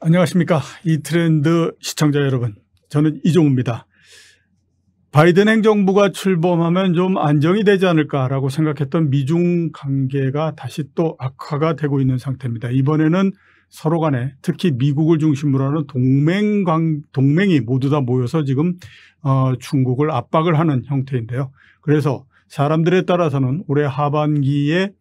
안녕하십니까. 이 트렌드 시청자 여러분. 저는 이종우입니다. 바이든 행정부가 출범하면 좀 안정이 되지 않을까라고 생각했던 미중 관계가 다시 또 악화가 되고 있는 상태입니다. 이번에는 서로 간에 특히 미국을 중심으로 하는 동맹 관, 동맹이 모두 다 모여서 지금 어, 중국을 압박을 하는 형태인데요. 그래서 사람들에 따라서는 올해 하반기에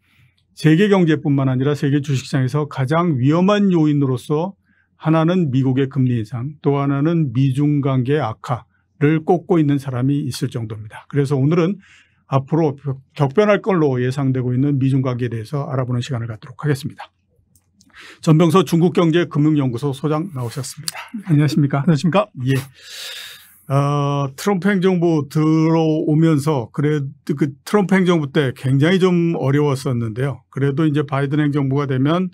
세계 경제뿐만 아니라 세계 주식시장에서 가장 위험한 요인으로서 하나는 미국의 금리 인상, 또 하나는 미중 관계 악화를 꼽고 있는 사람이 있을 정도입니다. 그래서 오늘은 앞으로 격변할 걸로 예상되고 있는 미중 관계에 대해서 알아보는 시간을 갖도록 하겠습니다. 전병서 중국경제금융연구소 소장 나오셨습니다. 안녕하십니까? 안녕하십니까? 예. 어, 트럼프 행정부 들어오면서 그래 도그 트럼프 행정부 때 굉장히 좀 어려웠었는데요. 그래도 이제 바이든 행정부가 되면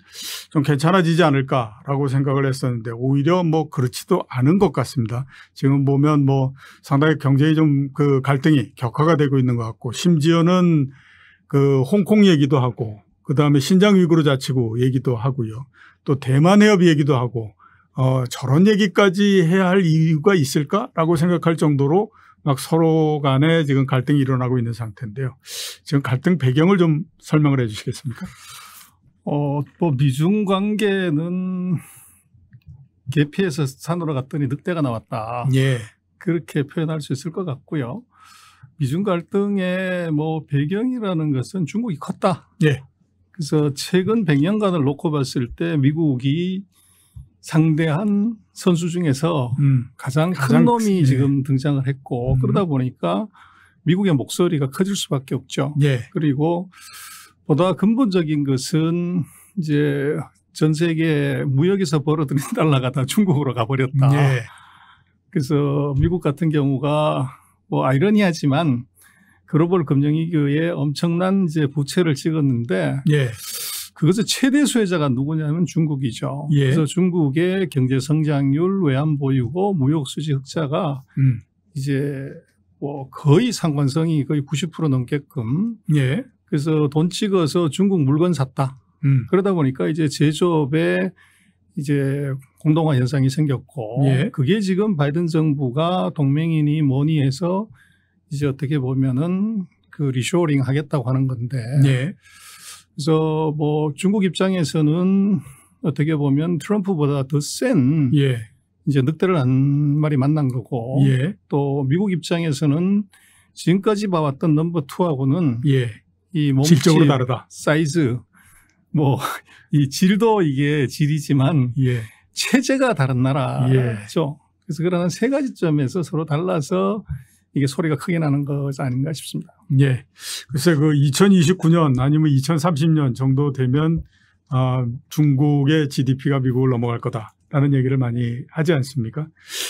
좀 괜찮아지지 않을까라고 생각을 했었는데 오히려 뭐 그렇지도 않은 것 같습니다. 지금 보면 뭐 상당히 경쟁이 좀 그 갈등이 격화가 되고 있는 것 같고 심지어는 그 홍콩 얘기도 하고 그 다음에 신장 위구르 자치구 얘기도 하고요. 또 대만 해협 얘기도 하고 어, 저런 얘기까지 해야 할 이유가 있을까라고 생각할 정도로 막 서로 간에 지금 갈등이 일어나고 있는 상태인데요. 지금 갈등 배경을 좀 설명을 해 주시겠습니까? 어, 뭐 미중 관계는 개피해서 산으로 갔더니 늑대가 나왔다. 예. 그렇게 표현할 수 있을 것 같고요. 미중 갈등의 뭐 배경이라는 것은 중국이 컸다. 예. 그래서 최근 100년간을 놓고 봤을 때 미국이 상대한 선수 중에서 음, 가장, 가장, 큰 놈이 예. 지금 등장을 했고 음. 그러다 보니까 미국의 목소리가 커질 수밖에 없죠. 예. 그리고 보다 근본적인 것은 이제 전 세계 무역에서 벌어들인 달러가 다 중국으로 가버렸다. 음, 예. 그래서 미국 같은 경우가 뭐 아이러니하지만 글로벌 금융위기에 엄청난 이제 부채를 찍었는데 예. 그것의 최대 수혜자가 누구냐면 중국이죠. 예. 그래서 중국의 경제 성장률, 외환 보유고, 무역 수지 흑자가 음. 이제 뭐 거의 상관성이 거의 90% 넘게끔. 예. 그래서 돈 찍어서 중국 물건 샀다. 음. 그러다 보니까 이제 제조업에 이제 공동화 현상이 생겼고 예. 그게 지금 바이든 정부가 동맹이니 뭐니 해서 이제 어떻게 보면은 그 리쇼링 하겠다고 하는 건데 예. 그래서 뭐 중국 입장에서는 어떻게 보면 트럼프보다 더센 예. 이제 늑대를 안 말이 만난 거고 예. 또 미국 입장에서는 지금까지 봐왔던 넘버 투하고는 예. 이 몸집 질적으로 다르다 사이즈 뭐 이 질도 이게 질이지만 예. 체제가 다른 나라죠. 예. 그래서 그런 러세 가지 점에서 서로 달라서 이게 소리가 크게 나는 것 아닌가 싶습니다. 예. 글쎄 그 2029년 아니면 2030년 정도 되면 아, 중국의 GDP가 미국을 넘어갈 거다라는 얘기를 많이 하지 않습니까?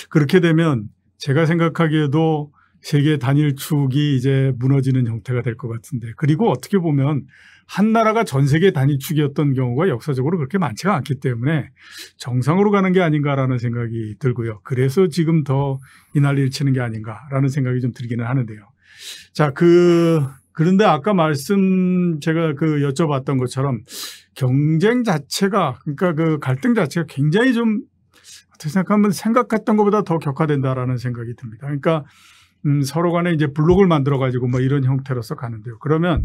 그렇게 되면 제가 생각하기에도 세계 단일축이 이제 무너지는 형태가 될 것 같은데 그리고 어떻게 보면 한 나라가 전 세계 단위 축이었던 경우가 역사적으로 그렇게 많지가 않기 때문에 정상으로 가는 게 아닌가라는 생각이 들고요. 그래서 지금 더 이 난리를 치는 게 아닌가라는 생각이 좀 들기는 하는데요. 자, 그 그런데 아까 말씀 제가 그 여쭤봤던 것처럼 경쟁 자체가 그러니까 그 갈등 자체가 굉장히 좀 어떻게 생각하면 생각했던 것보다 더 격화된다라는 생각이 듭니다. 그러니까 음, 서로 간에 이제 블록을 만들어 가지고 뭐 이런 형태로서 가는데요. 그러면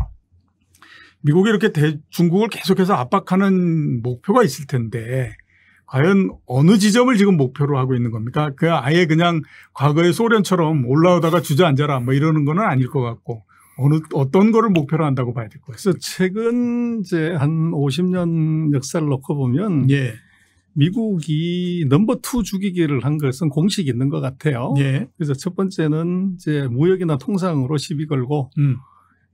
미국이 이렇게 대, 중국을 계속해서 압박하는 목표가 있을 텐데 과연 어느 지점을 지금 목표로 하고 있는 겁니까? 그 아예 그냥 과거의 소련처럼 올라오다가 주저앉아라 뭐 이러는 거는 아닐 것 같고 어느 어떤 거를 목표로 한다고 봐야 될 것 같아요. 그래서 최근 이제 한 50년 역사를 놓고 보면 예. 미국이 넘버 투 죽이기를 한 것은 공식 있는 것 같아요. 예. 그래서 첫 번째는 이제 무역이나 통상으로 시비 걸고 음.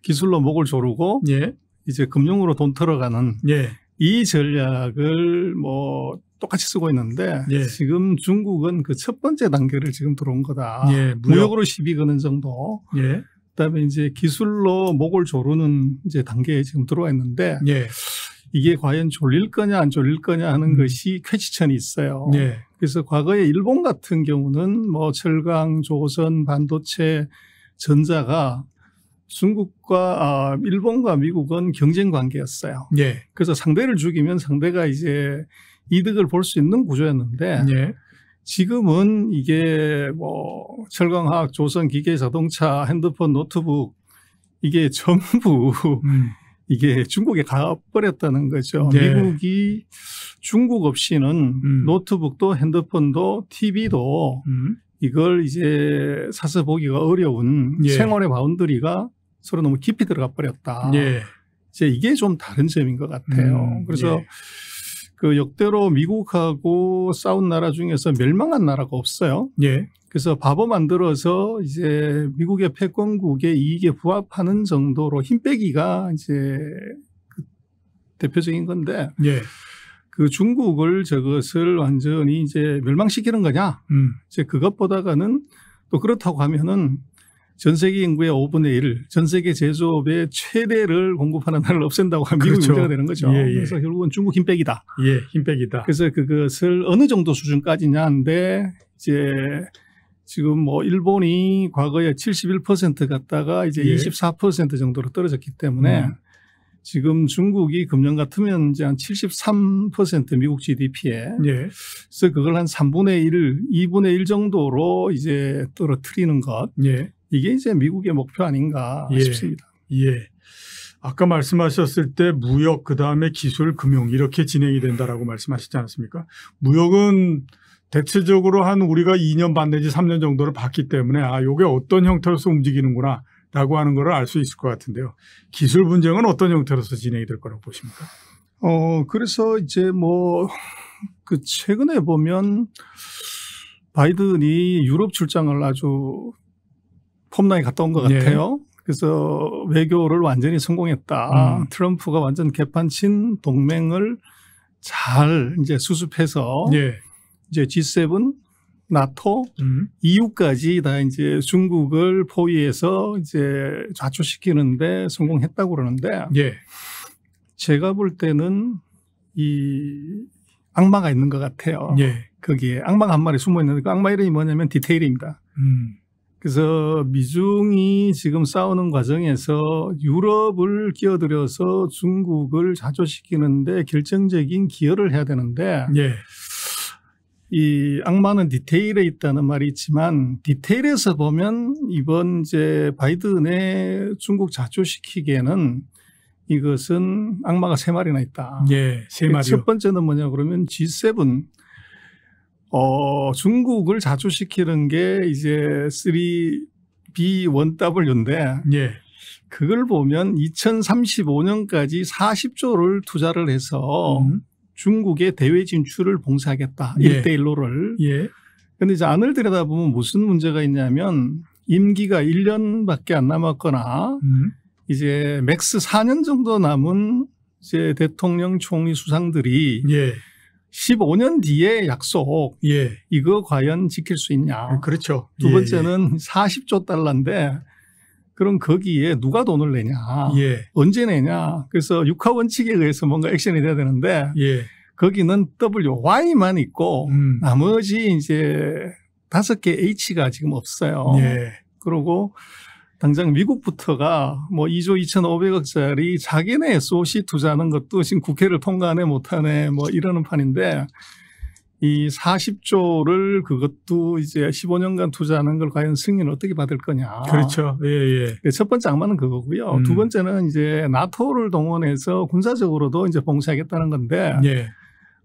기술로 목을 조르고 예. 이제 금융으로 돈 털어가는 예. 이 전략을 뭐 똑같이 쓰고 있는데 예. 지금 중국은 그 첫 번째 단계를 지금 들어온 거다. 예, 무역. 으로 시비 거는 정도. 예. 그다음에 이제 기술로 목을 조르는 이제 단계에 지금 들어와 있는데 예. 이게 과연 졸릴 거냐 안 졸릴 거냐 하는 음. 것이 쾌지천이 있어요. 예. 그래서 과거에 일본 같은 경우는 뭐 철강, 조선, 반도체, 전자가 중국과 아, 일본과 미국은 경쟁 관계였어요. 예. 그래서 상대를 죽이면 상대가 이제 이득을 볼 수 있는 구조였는데 예. 지금은 이게 뭐 철강화학, 조선, 기계, 자동차, 핸드폰, 노트북 이게 전부 음. 이게 중국에 가버렸다는 거죠. 예. 미국이 중국 없이는 음. 노트북도 핸드폰도 TV도 음. 이걸 이제 사서 보기가 어려운 예. 생활의 바운더리가 서로 너무 깊이 들어가 버렸다. 예. 이제 이게 좀 다른 점인 것 같아요. 음, 그래서 예. 그 역대로 미국하고 싸운 나라 중에서 멸망한 나라가 없어요. 예. 그래서 바보 만들어서 이제 미국의 패권국의 이익에 부합하는 정도로 힘 빼기가 이제 그 대표적인 건데. 예. 그 중국을 저것을 완전히 이제 멸망시키는 거냐. 음. 이제 그것보다가는 또 그렇다고 하면은 전 세계 인구의 5분의 1, 전 세계 제조업의 최대를 공급하는 나라를 없앤다고 하면 미국이 그렇죠. 문제가 되는 거죠. 예, 예. 그래서 결국은 중국 힘빼기다. 예, 힘빼기다. 그래서 그것을 어느 정도 수준까지냐인데 이제 지금 뭐 일본이 과거에 71% 갔다가 이제 예. 24% 정도로 떨어졌기 때문에 음. 지금 중국이 금년 같으면 이제 한 73% 미국 GDP에 예. 그래서 그걸 한 3분의 1, 2분의 1 정도로 이제 떨어뜨리는 것 예. 이게 이제 미국의 목표 아닌가 예. 싶습니다. 예. 아까 말씀하셨을 때 무역 그다음에 기술 금융 이렇게 진행이 된다라고 말씀하셨지않습니까 무역은 대체적으로 한 우리가 2년 반 내지 3년 정도를 봤기 때문에 아 요게 어떤 형태로서 움직이는구나 라고 하는 걸알수 있을 것 같은데요. 기술 분쟁은 어떤 형태로서 진행이 될 거라고 보십니까? 어, 그래서 이제 뭐, 그 최근에 보면 바이든이 유럽 출장을 아주 폼나게 갔다 온것 예. 같아요. 예. 그래서 외교를 완전히 성공했다. 음. 트럼프가 완전 개판친 동맹을 잘 이제 수습해서 예. 이제 G7 나토, 음. 이 e 까지다 이제 중국을 포위해서 이제 좌초시키는데 성공했다고 그러는데 예. 제가 볼 때는 이 악마가 있는 것 같아요. 예. 거기에 악마가 한 마리 숨어 있는데 그 악마 이름이 뭐냐면 디테일입니다. 음. 그래서 미중이 지금 싸우는 과정에서 유럽을 끼어들여서 중국을 좌초시키는데 결정적인 기여를 해야 되는데 예. 이 악마는 디테일에 있다는 말이 있지만 디테일에서 보면 이번 이제 바이든의 중국 자초시키기에는 이것은 악마가 세 마리나 있다. 예, 세 마리. 첫 번째는 뭐냐 그러면 G7 어 중국을 자초시키는 게 이제 3B1W인데 예. 그걸 보면 2035년까지 40조를 투자를 해서 음. 중국의 대외 진출을 봉사하겠다. 예. 일대일로를 예. 근데 이제 안을 들여다보면 무슨 문제가 있냐면 임기가 1년밖에 안 남았거나 음. 이제 맥스 4년 정도 남은 이제 대통령 총리 수상들이 예. 15년 뒤에 약속 예. 이거 과연 지킬 수 있냐. 그렇죠. 두 예, 예. 번째는 예. 40조 달러인데 그럼 거기에 누가 돈을 내냐, 예. 언제 내냐. 그래서 육하 원칙에 의해서 뭔가 액션이 돼야 되는데 예. 거기는 WY만 있고 음. 나머지 이제 다섯 개 H가 지금 없어요. 예. 그리고 당장 미국부터가 뭐 2조 2,500억짜리 자기네 SOC 투자하는 것도 지금 국회를 통과하네 못하네 뭐 이러는 판인데 이 40조를 그것도 이제 15년간 투자하는 걸 과연 승인을 어떻게 받을 거냐. 그렇죠. 예, 예, 예. 첫 번째 악마는 그거고요. 음. 두 번째는 이제 나토를 동원해서 군사적으로도 이제 봉쇄하겠다는 건데. 예.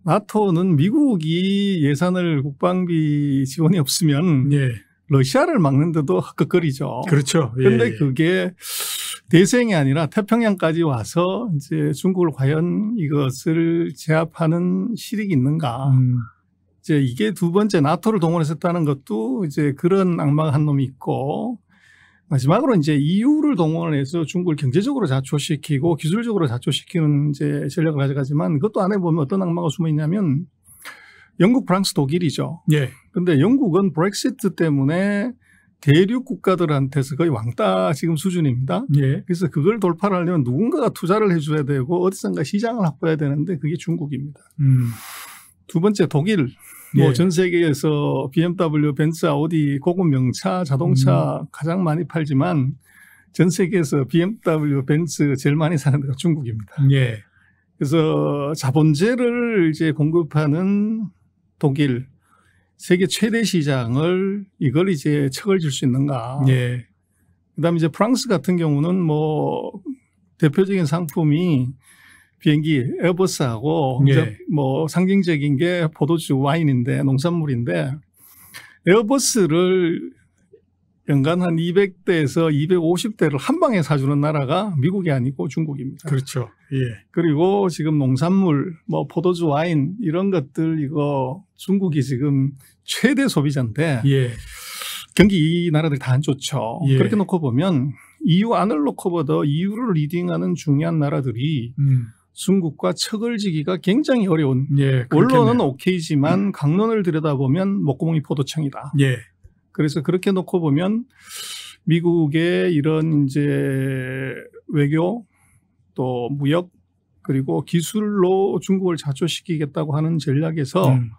나토는 미국이 예산을 국방비 지원이 없으면 예. 러시아를 막는데도 헛거리죠. 그렇죠. 예, 그런데 예. 그게 대생이 아니라 태평양까지 와서 이제 중국을 과연 이것을 제압하는 실익이 있는가. 음. 이제 이게 두 번째 나토를 동원했었다는 것도 이제 그런 악마가 한 놈이 있고 마지막으로 이제 EU를 동원해서 중국을 경제적으로 자초시키고 기술적으로 자초시키는 이제 전략을 가져가지만 그것도 안에 보면 어떤 악마가 숨어 있냐면 영국, 프랑스, 독일이죠. 예. 근데 영국은 브렉시트 때문에 대륙 국가들한테서 거의 왕따 지금 수준입니다. 예. 그래서 그걸 돌파를 하려면 누군가가 투자를 해줘야 되고 어디선가 시장을 확보해야 되는데 그게 중국입니다. 음. 두 번째 독일. 뭐전 예. 세계에서 BMW, 벤츠, 아우디 고급 명차 자동차 음. 가장 많이 팔지만 전 세계에서 BMW, 벤츠 제일 많이 사는 데가 중국입니다. 예. 그래서 자본재를 이제 공급하는 독일 세계 최대 시장을 이걸 이제 척을 줄 수 있는가. 예. 그다음에 이제 프랑스 같은 경우는 뭐 대표적인 상품이 비행기 에어버스하고 예. 뭐 상징적인 게 포도주 와인인데 농산물인데 에어버스를 연간 한 200대에서 250대를 한 방에 사주는 나라가 미국이 아니고 중국입니다. 그렇죠. 예. 그리고 지금 농산물, 뭐 포도주, 와인 이런 것들 이거 중국이 지금 최대 소비자인데 예. 경기 이 나라들 다 안 좋죠. 예. 그렇게 놓고 보면 EU 안을 놓고 봐도 EU를 리딩하는 중요한 나라들이 음. 중국과 척을 지기가 굉장히 어려운. 예, 원론은 오케이지만 음. 강론을 들여다보면 목구멍이 포도청이다. 예. 그래서 그렇게 놓고 보면 미국의 이런 이제 외교 또 무역 그리고 기술로 중국을 자초시키겠다고 하는 전략에서 음.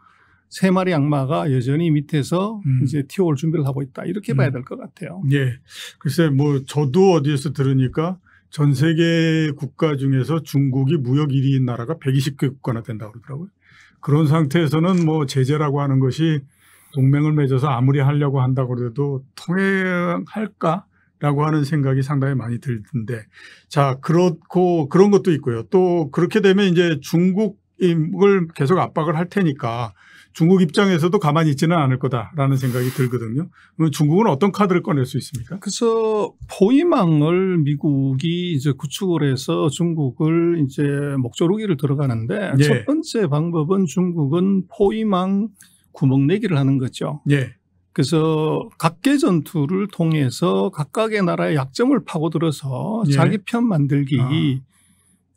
세 마리 악마가 여전히 밑에서 음. 이제 튀어올 준비를 하고 있다. 이렇게 음. 봐야 될 것 같아요. 예. 글쎄 뭐 저도 어디에서 들으니까 전 세계 국가 중에서 중국이 무역 1위인 나라가 120개 국가나 된다고 그러더라고요. 그런 상태에서는 뭐 제재라고 하는 것이 동맹을 맺어서 아무리 하려고 한다고 해도 통행할까라고 하는 생각이 상당히 많이 들던데 자 그렇고 그런 것도 있고요. 또 그렇게 되면 이제 중국을 계속 압박을 할 테니까 중국 입장에서도 가만히 있지는 않을 거다라는 생각이 들거든요. 그럼 중국은 어떤 카드를 꺼낼 수 있습니까? 그래서 포위망을 미국이 이제 구축을 해서 중국을 이제 목조르기를 들어가는데 예. 첫 번째 방법은 중국은 포위망 구멍 내기를 하는 거죠. 예. 그래서 각계 전투를 통해서 각각의 나라의 약점을 파고들어서 예. 자기 편 만들기 아.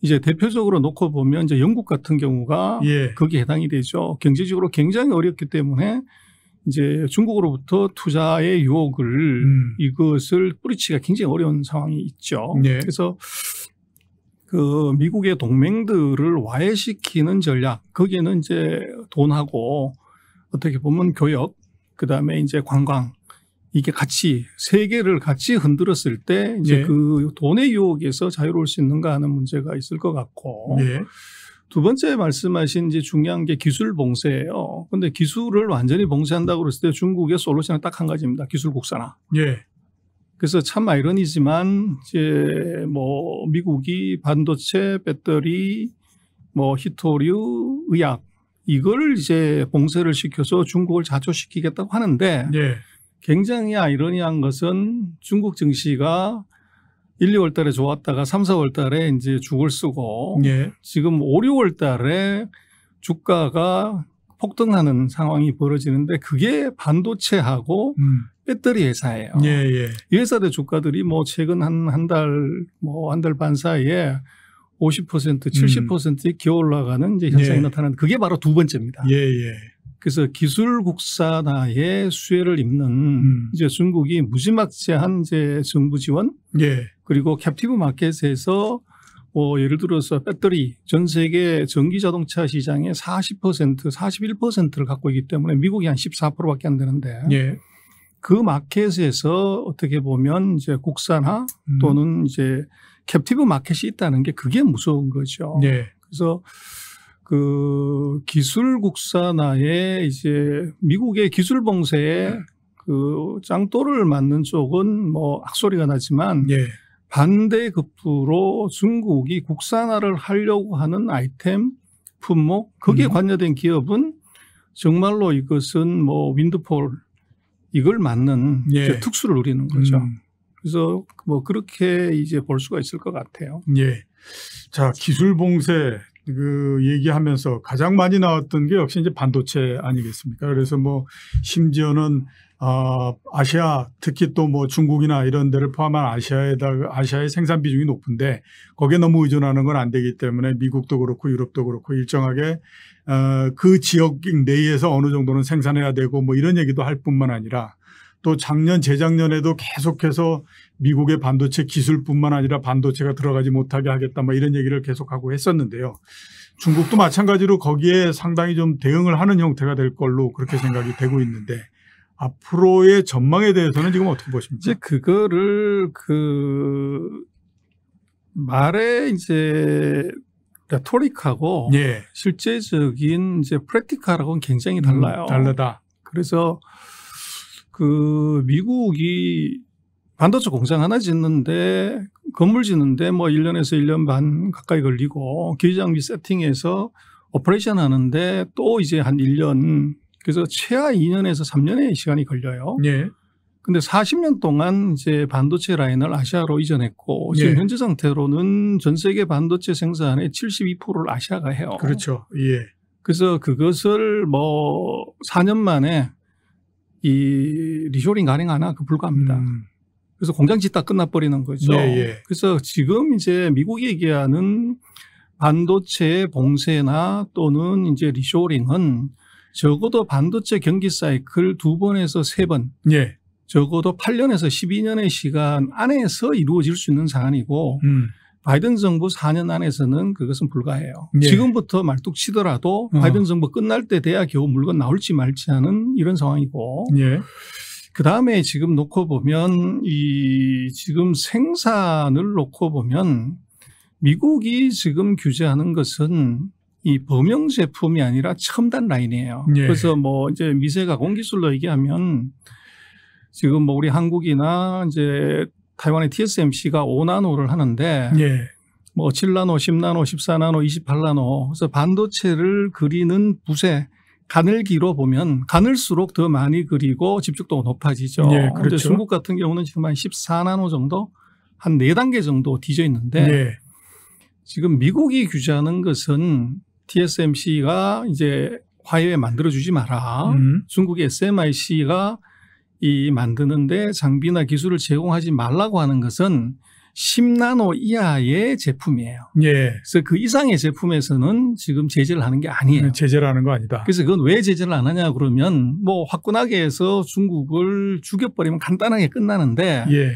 이제 대표적으로 놓고 보면 이제 영국 같은 경우가 예. 거기에 해당이 되죠. 경제적으로 굉장히 어렵기 때문에 이제 중국으로부터 투자의 유혹을 음. 이것을 뿌리치기가 굉장히 어려운 상황이 있죠. 예. 그래서 그 미국의 동맹들을 와해시키는 전략 거기에는 이제 돈하고 어떻게 보면 교역 그다음에 이제 관광 이게 같이 세계를 같이 흔들었을 때 이제 예. 그 돈의 유혹에서 자유로울 수 있는가 하는 문제가 있을 것 같고 예. 두 번째 말씀하신 이제 중요한 게 기술 봉쇄예요. 근데 기술을 완전히 봉쇄한다고 그랬을 때 중국의 솔루션은 딱 한 가지입니다. 기술 국산화. 예. 그래서 참 아이러니지만 이제 뭐 미국이 반도체, 배터리, 뭐 히토류, 의약 이걸 이제 봉쇄를 시켜서 중국을 자초시키겠다고 하는데 예. 굉장히 아이러니한 것은 중국 증시가 1, 2월 달에 좋았다가 3, 4월 달에 이제 죽을 쓰고 예. 지금 5, 6월 달에 주가가 폭등하는 상황이 벌어지는데 그게 반도체하고 음. 배터리 회사예요. 예, 예. 이 회사들 주가들이 뭐 최근 한 한 달 뭐 한 달 반 사이에 50% 70%에 음. 기어 올라가는 이제 현상이 예. 나타나는 그게 바로 두 번째입니다. 예, 예. 그래서 기술 국산화의 수혜를 입는 음. 이제 중국이 무지막지한 이제 정부 지원 예. 그리고 캡티브 마켓에서 뭐 예를 들어서 배터리 전 세계 전기 자동차 시장의 40% 41%를 갖고 있기 때문에 미국이 한 14%밖에 안 되는데 예. 그 마켓에서 어떻게 보면 이제 국산화 음. 또는 이제 캡티브 마켓이 있다는 게 그게 무서운 거죠. 예. 그래서 그 기술 국산화에 이제 미국의 기술 봉쇄에 네. 그 짱돌을 맞는 쪽은 뭐 악소리가 나지만 예. 반대급부로 중국이 국산화를 하려고 하는 아이템 품목 거기에 음. 관여된 기업은 정말로 이것은 뭐 윈드폴 이걸 맞는 예. 특수를 누리는 거죠. 음. 그래서 뭐 그렇게 이제 볼 수가 있을 것 같아요. 예. 자 기술 봉쇄 그 얘기하면서 가장 많이 나왔던 게 역시 이제 반도체 아니겠습니까? 그래서 뭐 심지어는 어, 아시아 특히 또 뭐 중국이나 이런 데를 포함한 아시아에다가 아시아의 생산 비중이 높은데 거기에 너무 의존하는 건 안 되기 때문에 미국도 그렇고 유럽도 그렇고 일정하게 어, 그 지역 내에서 어느 정도는 생산해야 되고 뭐 이런 얘기도 할 뿐만 아니라 또 작년 재작년에도 계속해서 미국의 반도체 기술뿐만 아니라 반도체가 들어가지 못하게 하겠다 뭐 이런 얘기를 계속하고 했었는데요. 중국도 마찬가지로 거기에 상당히 좀 대응을 하는 형태가 될 걸로 그렇게 생각이 되고 있는데 앞으로의 전망에 대해서는 지금 어떻게 보십니까? 이제 그거를 그 말에 이제 레토릭하고 예. 실제적인 이제 프랙티카하고는 굉장히 음, 달라요. 음, 다르다. 그래서 그 미국이 반도체 공장 하나 짓는데 건물 짓는데 뭐 1년에서 1년 반 가까이 걸리고 기장비 세팅해서 오퍼레이션 하는데 또 이제 한 1년 그래서 최하 2년에서 3년의 시간이 걸려요. 예. 근데 40년 동안 이제 반도체 라인을 아시아로 이전했고 예. 지금 현재 상태로는 전 세계 반도체 생산의 72%를 아시아가 해요. 그렇죠. 예. 그래서 그것을 뭐 4년 만에 이 리쇼링 가능하나 그 불가합니다. 음. 그래서 공장 짓다 끝나버리는 거죠. 예, 예. 그래서 지금 이제 미국이 얘기하는 반도체 봉쇄나 또는 이제 리쇼링은 적어도 반도체 경기 사이클 두 번에서 세 번, 예. 적어도 8년에서 12년의 시간 안에서 이루어질 수 있는 사안이고 음. 바이든 정부 4년 안에서는 그것은 불가해요. 예. 지금부터 말뚝 치더라도 어. 바이든 정부 끝날 때 돼야 겨우 물건 나올지 말지 하는 이런 상황이고. 예. 그 다음에 지금 놓고 보면 이 지금 생산을 놓고 보면 미국이 지금 규제하는 것은 이 범용 제품이 아니라 첨단 라인이에요. 예. 그래서 뭐 이제 미세 가공 기술로 얘기하면 지금 뭐 우리 한국이나 이제 타이완의 TSMC가 5나노를 하는데 예. 뭐 7나노, 10나노, 14나노, 28나노 그래서 반도체를 그리는 붓의 가늘기로 보면 가늘수록 더 많이 그리고 집중도가 높아지죠. 예, 그런데 그렇죠. 그렇 중국 같은 경우는 지금 한 14나노 정도 한 4단계 정도 뒤져 있는데 예. 지금 미국이 규제하는 것은 TSMC가 이제 화웨이 만들어주지 마라. 음. 중국의 SMIC가 이 만드는데 장비나 기술을 제공하지 말라고 하는 것은 10나노 이하의 제품이에요. 예. 그래서 그 이상의 제품에서는 지금 제재를 하는 게 아니에요. 음, 제재를 하는 거 아니다. 그래서 그건 왜 제재를 안 하냐 그러면 뭐 화끈하게 해서 중국을 죽여버리면 간단하게 끝나는데 예.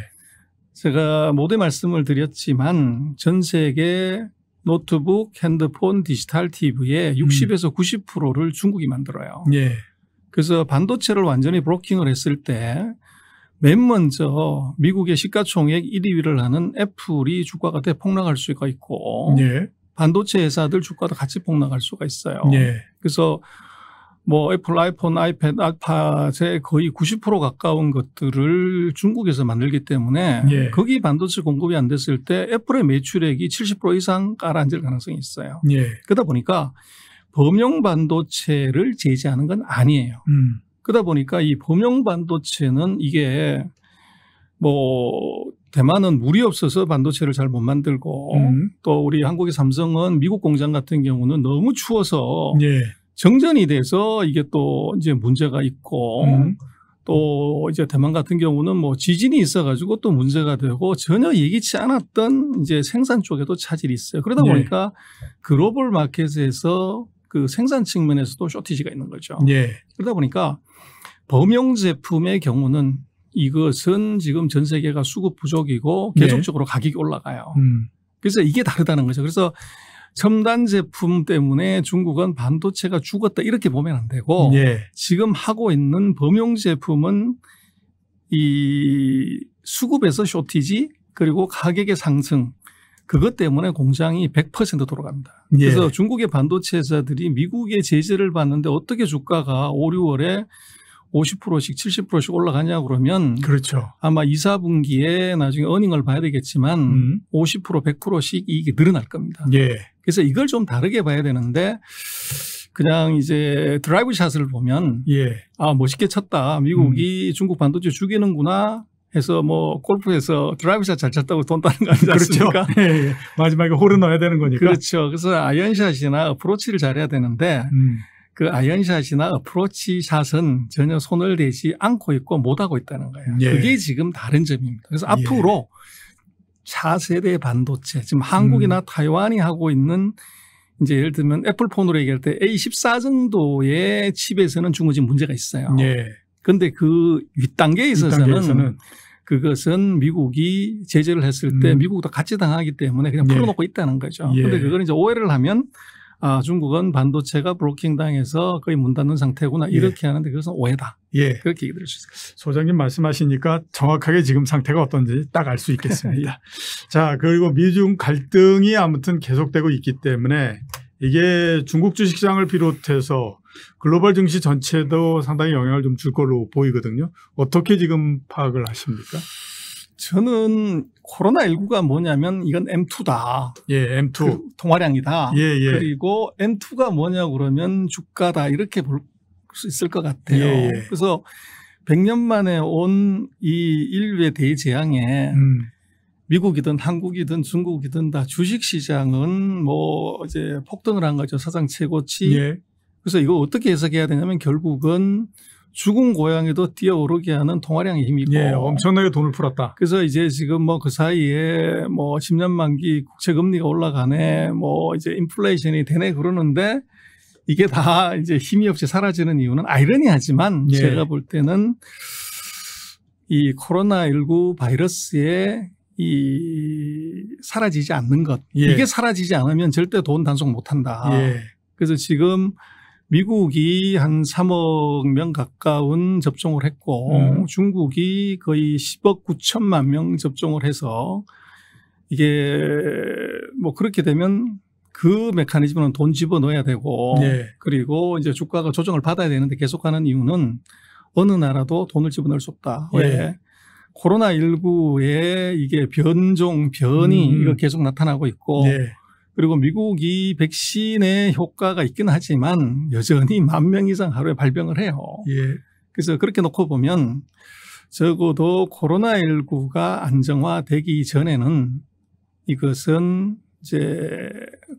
제가 모두 말씀을 드렸지만 전 세계 노트북, 핸드폰, 디지털 TV의 60에서 90%를 중국이 만들어요. 예. 그래서 반도체를 완전히 브로킹을 했을 때 맨 먼저 미국의 시가총액 1위를 하는 애플이 주가가 대폭락할 수가 있고 네. 반도체 회사들 주가도 같이 폭락할 수가 있어요. 네. 그래서 뭐 애플 아이폰, 아이패드, 알파제 거의 90% 가까운 것들을 중국에서 만들기 때문에 네. 거기 반도체 공급이 안 됐을 때 애플의 매출액이 70% 이상 깔아앉을 가능성이 있어요. 그러다 보니까 범용 반도체를 제재하는 건 아니에요. 음. 그러다 보니까 이 범용 반도체는 이게 뭐 대만은 물이 없어서 반도체를 잘 못 만들고 음. 또 우리 한국의 삼성은 미국 공장 같은 경우는 너무 추워서 예. 정전이 돼서 이게 또 이제 문제가 있고 음. 또 이제 대만 같은 경우는 뭐 지진이 있어가지고 또 문제가 되고 전혀 예기치 않았던 이제 생산 쪽에도 차질이 있어요. 그러다 예. 보니까 네. 글로벌 마켓에서 그 생산 측면에서도 쇼티지가 있는 거죠. 예. 그러다 보니까 범용 제품의 경우는 이것은 지금 전 세계가 수급 부족이고 네. 계속적으로 예. 가격이 올라가요. 음. 그래서 이게 다르다는 거죠. 그래서 첨단 제품 때문에 중국은 반도체가 죽었다 이렇게 보면 안 되고 예. 지금 하고 있는 범용 제품은 이 수급에서 쇼티지 그리고 가격의 상승 그것 때문에 공장이 100% 돌아갑니다. 그래서 예. 중국의 반도체 회사들이 미국의 제재를 받는데 어떻게 주가가 5, 6월에 50%씩 70%씩 올라가냐 그러면 그렇죠. 아마 2, 4분기에 나중에 어닝을 봐야 되겠지만 음. 50% 100%씩 이익이 늘어날 겁니다. 예. 그래서 이걸 좀 다르게 봐야 되는데 그냥 이제 드라이브 샷을 보면 예. 아 멋있게 쳤다. 미국이 음. 중국 반도체 죽이는구나. 그래서 뭐 골프에서 드라이브샷 잘 쳤다고 돈 따는 거 아니지 그렇죠. 않습니까? 예, 예. 마지막에 홀을 넣어야 되는 거니까. 그렇죠. 그래서 아이언샷이나 어프로치를 잘해야 되는데 음. 그 아이언샷이나 어프로치 샷은 전혀 손을 대지 않고 있고 못하고 있다는 거예요. 예. 그게 지금 다른 점입니다. 그래서 예. 앞으로 차세대 반도체 지금 한국이나 음. 타이완이 하고 있는 이제 예를 들면 애플폰으로 얘기할 때 A14 정도의 칩에서는 중국이 문제가 있어요. 예. 근데 그 윗단계에 있어서는 그것은 미국이 제재를 했을 때 음. 미국도 같이 당하기 때문에 그냥 예. 풀어놓고 예. 있다는 거죠. 그런데 예. 그걸 이제 오해를 하면 아, 중국은 반도체가 브로킹 당해서 거의 문 닫는 상태구나 예. 이렇게 예. 하는데 그것은 오해다. 예. 그렇게 얘기 들을 수 있습니다. 소장님 말씀하시니까 정확하게 지금 상태가 어떤지 딱 알 수 있겠습니다. 자, 그리고 미중 갈등이 아무튼 계속되고 있기 때문에 이게 중국 주식시장을 비롯해서 글로벌 증시 전체도 상당히 영향을 좀 줄 걸로 보이거든요. 어떻게 지금 파악을 하십니까? 저는 코로나19가 뭐냐면 이건 M2다. 예, M2. 그 통화량이다. 예, 예. 그리고 M2가 뭐냐 그러면 주가다. 이렇게 볼 수 있을 것 같아요. 예, 예. 그래서 100년 만에 온 이 인류의 대재앙에 음. 미국이든 한국이든 중국이든 다 주식 시장은 뭐 이제 폭등을 한 거죠. 사상 최고치. 예. 그래서 이거 어떻게 해석해야 되냐면 결국은 죽은 고양이도 뛰어오르게 하는 통화량의 힘이고. 예, 엄청나게 돈을 풀었다. 그래서 이제 지금 뭐 그 사이에 뭐 10년 만기 국채 금리가 올라가네. 뭐 이제 인플레이션이 되네 그러는데 이게 다 이제 힘이 없이 사라지는 이유는 아이러니하지만 예. 제가 볼 때는 이 코로나19 바이러스의 이 사라지지 않는 것 예. 이게 사라지지 않으면 절대 돈 단속 못한다. 예. 그래서 지금 미국이 한 3억 명 가까운 접종을 했고 음. 중국이 거의 10억 9천만 명 접종을 해서 이게 뭐 그렇게 되면 그 메커니즘은 돈 집어 넣어야 되고 예. 그리고 이제 주가가 조정을 받아야 되는데 계속하는 이유는 어느 나라도 돈을 집어넣을 수 없다. 왜? 예. 코로나1 9에 이게 변종, 변이 음. 이거 계속 나타나고 있고 네. 그리고 미국이 백신의 효과가 있긴 하지만 여전히 만 명 이상 하루에 발병을 해요. 예. 그래서 그렇게 놓고 보면 적어도 코로나19가 안정화되기 전에는 이것은 이제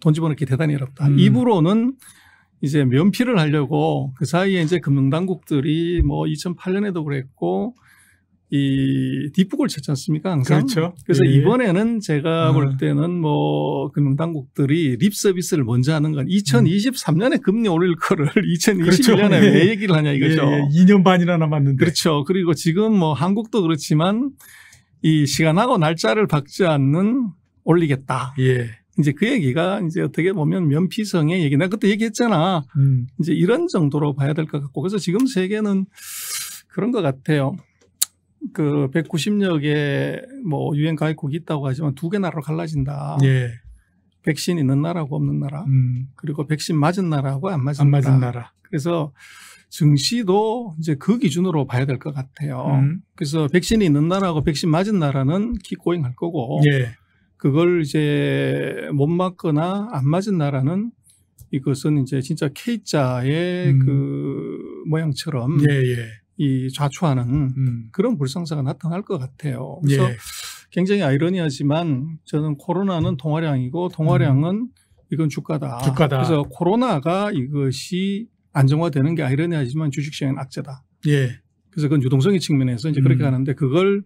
돈 집어넣기 대단히 어렵다. 음. 입으로는 이제 면피를 하려고 그 사이에 이제 금융당국들이 뭐 2008년에도 그랬고 이 뒷북을 쳤지 않습니까? 항상. 그렇죠. 그래서 예. 이번에는 제가 아. 볼 때는 뭐 금융당국들이 립 서비스를 먼저 하는 건 2023년에 음. 금리 올릴 거를 2021년에 그렇죠. 예. 왜 얘기를 하냐 이거죠. 예. 2년 예. 반이나 남았는데. 그렇죠. 그리고 지금 뭐 한국도 그렇지만 이 시간하고 날짜를 박지 않는 올리겠다. 예. 이제 그 얘기가 이제 어떻게 보면 면피성의 얘기. 내가 그때 얘기했잖아. 음. 이제 이런 정도로 봐야 될 것 같고. 그래서 지금 세계는 그런 것 같아요. 그 190여 개뭐 유엔 가입국이 있다고 하지만 두 개 나라로 갈라진다. 예. 백신 있는 나라고 없는 나라, 음. 그리고 백신 맞은 나라하고 안 맞은, 안 나라. 맞은 나라. 그래서 증시도 이제 그 기준으로 봐야 될 것 같아요. 음. 그래서 백신이 있는 나라하고 백신 맞은 나라는 기고잉 할 거고, 예. 그걸 이제 못 맞거나 안 맞은 나라는 이것은 이제 진짜 K자의 음. 그 모양처럼 예, 예. 이 좌초하는 음. 그런 불상사가 나타날 것 같아요. 그래서 예. 굉장히 아이러니하지만 저는 코로나는 동화량이고 동화량은 음. 이건 주가다. 주가다. 그래서 코로나가 이것이 안정화되는 게 아이러니하지만 주식시장은 악재다. 예. 그래서 그건 유동성의 측면에서 이제 그렇게 가는데 음. 그걸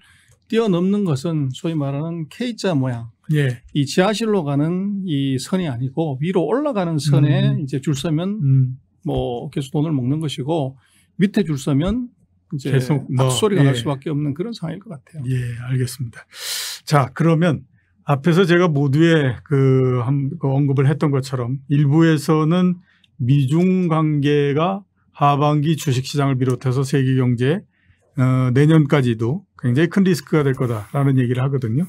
뛰어넘는 것은 소위 말하는 K자 모양. 예. 이 지하실로 가는 이 선이 아니고 위로 올라가는 선에 음. 이제 줄 서면 음. 뭐 계속 돈을 먹는 것이고 밑에 줄 서면 이제 계속 뭐, 소리가 예. 날 수밖에 없는 그런 상황일 것 같아요. 예, 알겠습니다. 자, 그러면 앞에서 제가 모두의 그, 한, 그 언급을 했던 것처럼 일부에서는 미중 관계가 하반기 주식시장을 비롯해서 세계 경제 어, 내년까지도 굉장히 큰 리스크가 될 거다라는 얘기를 하거든요.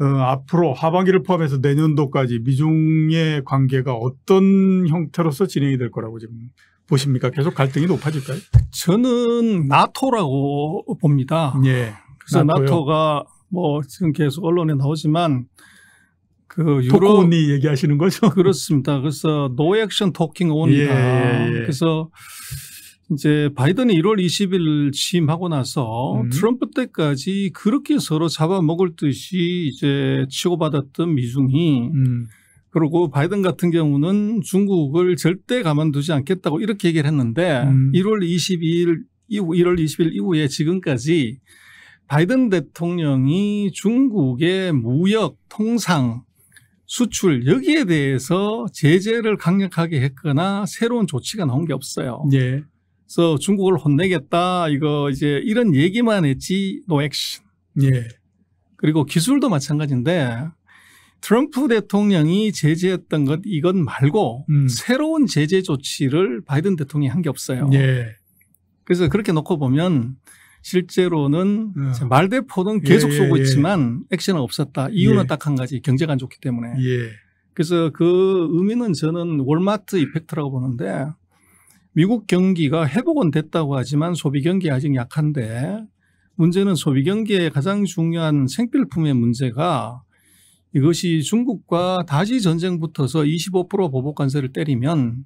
어, 앞으로 하반기를 포함해서 내년도까지 미중의 관계가 어떤 형태로서 진행이 될 거라고 지금 보십니까? 계속 갈등이 높아질까요? 저는 나토라고 봅니다. 예. 그래서 나토요. 나토가 뭐 지금 계속 언론에 나오지만 그 유럽 언니 얘기하시는 거죠? 그렇습니다. 그래서 노 액션 토킹 온이다. 그래서 이제 바이든이 1월 20일 취임하고 나서 음. 트럼프 때까지 그렇게 서로 잡아먹을 듯이 이제 치고받았던 미중이 음. 그리고 바이든 같은 경우는 중국을 절대 가만두지 않겠다고 이렇게 얘기를 했는데 음. 1월 22일 이후 1월 20일 이후에 지금까지 바이든 대통령이 중국의 무역, 통상, 수출 여기에 대해서 제재를 강력하게 했거나 새로운 조치가 나온 게 없어요. 예. 그래서 중국을 혼내겠다 이거 이제 이런 얘기만 했지 노액 a 예. 그리고 기술도 마찬가지인데 트럼프 대통령이 제재했던 것 이것 말고 음. 새로운 제재 조치를 바이든 대통령이 한 게 없어요. 예. 그래서 그렇게 놓고 보면 실제로는 어. 말대포는 예, 계속 예, 쏘고 예, 있지만 액션은 없었다. 이유는 예. 딱한 가지 경제가 안 좋기 때문에. 예. 그래서 그 의미는 저는 월마트 이펙트라고 보는데 미국 경기가 회복은 됐다고 하지만 소비 경기 아직 약한데 문제는 소비 경기의 가장 중요한 생필품의 문제가 이것이 중국과 다시 전쟁 붙어서 25% 보복 관세를 때리면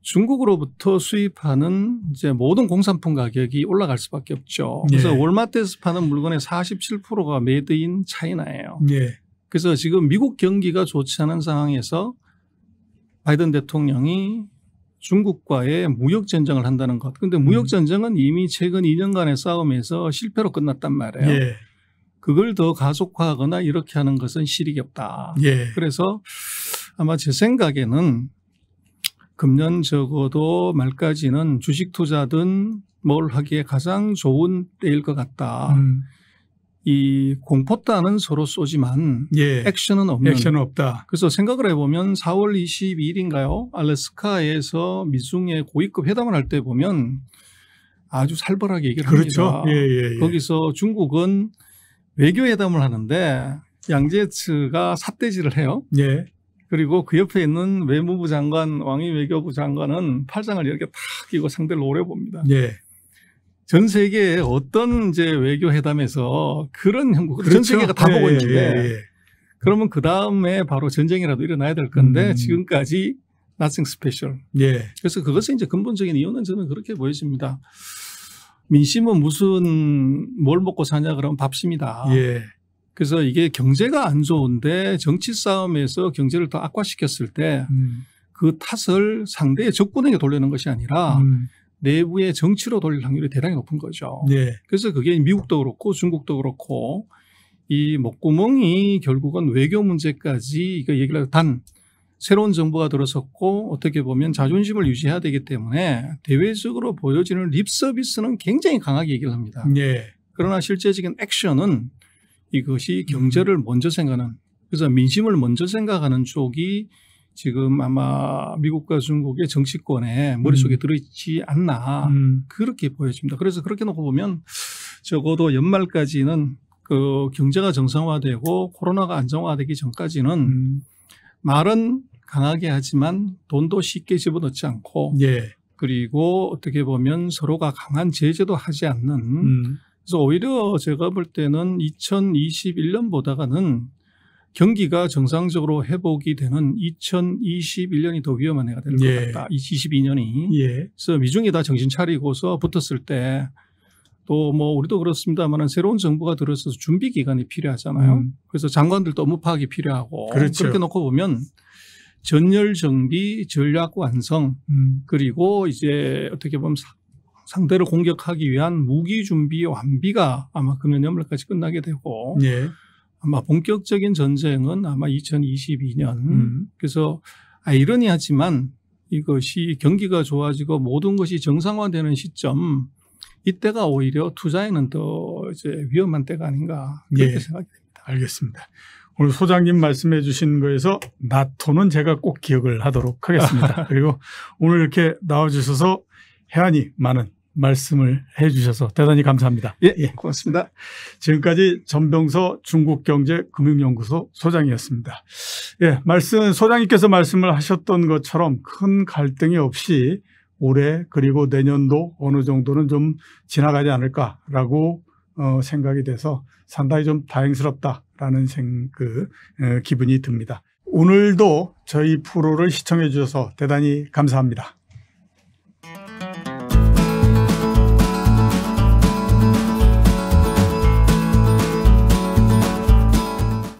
중국으로부터 수입하는 이제 모든 공산품 가격이 올라갈 수밖에 없죠. 그래서 예. 월마트에서 파는 물건의 47%가 메이드인 차이나예요. 예. 그래서 지금 미국 경기가 좋지 않은 상황에서 바이든 대통령이 중국과의 무역 전쟁을 한다는 것. 근데 무역 음. 전쟁은 이미 최근 2년간의 싸움에서 실패로 끝났단 말이에요. 예. 그걸 더 가속화하거나 이렇게 하는 것은 실익이 없다. 예. 그래서 아마 제 생각에는 금년 적어도 말까지는 주식 투자든 뭘 하기에 가장 좋은 때일 것 같다. 음. 이 공포단은 서로 쏘지만 예. 액션은 없는. 액션은 없다. 그래서 생각을 해보면 4월 22일인가요? 알래스카에서 미중의 고위급 회담을 할 때 보면 아주 살벌하게 얘기를 그렇죠. 합니다. 예, 예, 예, 거기서 중국은 외교회담을 하는데 양재츠가 삿대질을 해요. 예. 그리고 그 옆에 있는 외무부 장관, 왕이 외교부 장관은 팔짱을 이렇게 탁 끼고 상대를 오래 봅니다 예. 전세계에 어떤 이제 외교회담에서 그런 형국, 그렇죠? 전 세계가 다 예, 보고 있는데 예, 예. 그러면 그 다음에 바로 전쟁이라도 일어나야 될 건데 음. 지금까지 nothing special. 예. 그래서 그것은 이제 근본적인 이유는 저는 그렇게 보여집니다. 민심은 무슨 뭘 먹고 사냐 그러면 밥심이다. 예. 그래서 이게 경제가 안 좋은데 정치 싸움에서 경제를 더 악화시켰을 때그 음. 그 탓을 상대의 적군에게 돌리는 것이 아니라 음. 내부의 정치로 돌릴 확률이 대단히 높은 거죠. 예. 그래서 그게 미국도 그렇고 중국도 그렇고 이 목구멍이 결국은 외교 문제까지 이거 얘기를 하고 단 새로운 정부가 들어섰고 어떻게 보면 자존심을 유지해야 되기 때문에 대외적으로 보여지는 립 서비스는 굉장히 강하게 얘기를 합니다. 네. 그러나 실제적인 액션은 이것이 음. 경제를 먼저 생각하는 그래서 민심을 먼저 생각하는 쪽이 지금 아마 미국과 중국의 정치권에 머릿속에 음. 들어있지 않나 음. 그렇게 보여집니다. 그래서 그렇게 놓고 보면 적어도 연말까지는 그 경제가 정상화되고 코로나가 안정화되기 전까지는 음. 말은 강하게 하지만 돈도 쉽게 집어넣지 않고 예. 그리고 어떻게 보면 서로가 강한 제재도 하지 않는 음. 그래서 오히려 제가 볼 때는 2 0 2 1년보다는 경기가 정상적으로 회복이 되는 2021년이 더 위험한 해가 될것 예. 같다. 예. 22년이. 예. 그래서 미중이 다 정신 차리고서 붙었을 때 또뭐 우리도 그렇습니다만은 새로운 정부가 들어서 서 준비 기간이 필요하잖아요. 음. 그래서 장관들도 업무 파악이 필요하고 그렇죠. 그렇게 놓고 보면 전열 정비, 전략 완성 음. 그리고 이제 어떻게 보면 상대를 공격하기 위한 무기 준비 완비가 아마 금년 연말까지 끝나게 되고 예. 아마 본격적인 전쟁은 아마 2022년 음. 그래서 아이러니하지만 이것이 경기가 좋아지고 모든 것이 정상화되는 시점 이때가 오히려 투자에는 더 이제 위험한 때가 아닌가 그렇게 예. 생각이 됩니다. 알겠습니다. 오늘 소장님 말씀해 주신 거에서 나토는 제가 꼭 기억을 하도록 하겠습니다. 그리고 오늘 이렇게 나와주셔서 해안이 많은 말씀을 해 주셔서 대단히 감사합니다. 예, 예. 고맙습니다. 지금까지 전병서 중국경제금융연구소 소장이었습니다. 예, 말씀, 소장님께서 말씀을 하셨던 것처럼 큰 갈등이 없이 올해 그리고 내년도 어느 정도는 좀 지나가지 않을까라고 어, 생각이 돼서 상당히 좀 다행스럽다라는 생, 그, 에, 기분이 듭니다. 오늘도 저희 프로를 시청해 주셔서 대단히 감사합니다.